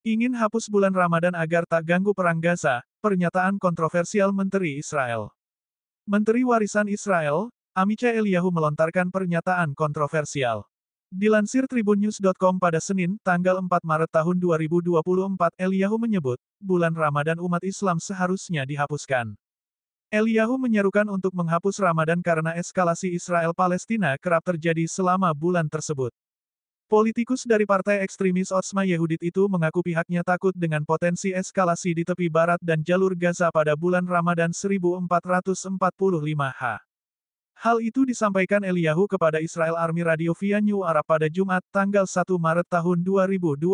Ingin hapus bulan Ramadan agar tak ganggu perang Gaza, pernyataan kontroversial Menteri Israel. Menteri Warisan Israel, Amica Eliyahu melontarkan pernyataan kontroversial. Dilansir tribunnews.com pada Senin, tanggal 4 Maret tahun 2024, Eliyahu menyebut, bulan Ramadan umat Islam seharusnya dihapuskan. Eliyahu menyerukan untuk menghapus Ramadan karena eskalasi Israel-Palestina kerap terjadi selama bulan tersebut. Politikus dari partai ekstremis Otsma Yehudit itu mengaku pihaknya takut dengan potensi eskalasi di tepi barat dan jalur Gaza pada bulan Ramadan 1445 H. Hal itu disampaikan Eliyahu kepada Israel Army Radio via New Arab pada Jumat, tanggal 1 Maret tahun 2024.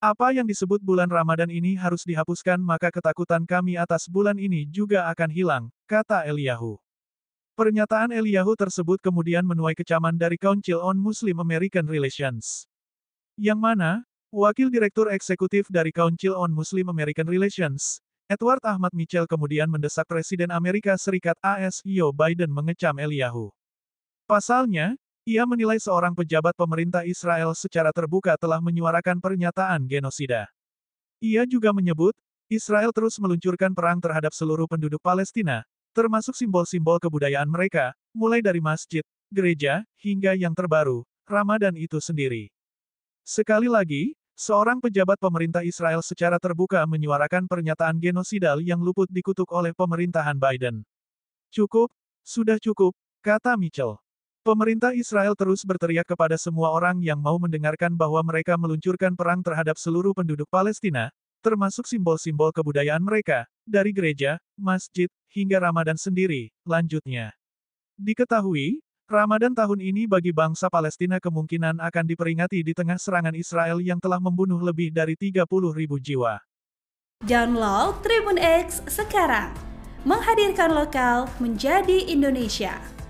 Apa yang disebut bulan Ramadan ini harus dihapuskan maka ketakutan kami atas bulan ini juga akan hilang, kata Eliyahu. Pernyataan Eliyahu tersebut kemudian menuai kecaman dari Council on Muslim American Relations. Yang mana, Wakil Direktur Eksekutif dari Council on Muslim American Relations, Edward Ahmad Mitchell kemudian mendesak Presiden Amerika Serikat AS Joe Biden mengecam Eliyahu. Pasalnya, ia menilai seorang pejabat pemerintah Israel secara terbuka telah menyuarakan pernyataan genosida. Ia juga menyebut, Israel terus meluncurkan perang terhadap seluruh penduduk Palestina, termasuk simbol-simbol kebudayaan mereka, mulai dari masjid, gereja, hingga yang terbaru, Ramadan itu sendiri. Sekali lagi, seorang pejabat pemerintah Israel secara terbuka menyuarakan pernyataan genosidal yang luput dikutuk oleh pemerintahan Biden. Cukup, sudah cukup, kata Mitchell. Pemerintah Israel terus berteriak kepada semua orang yang mau mendengarkan bahwa mereka meluncurkan perang terhadap seluruh penduduk Palestina, termasuk simbol-simbol kebudayaan mereka, dari gereja, masjid, hingga Ramadan sendiri, lanjutnya. Diketahui, Ramadan tahun ini bagi bangsa Palestina kemungkinan akan diperingati di tengah serangan Israel yang telah membunuh lebih dari 30 ribu jiwa. Download Tribun X sekarang, menghadirkan lokal menjadi Indonesia.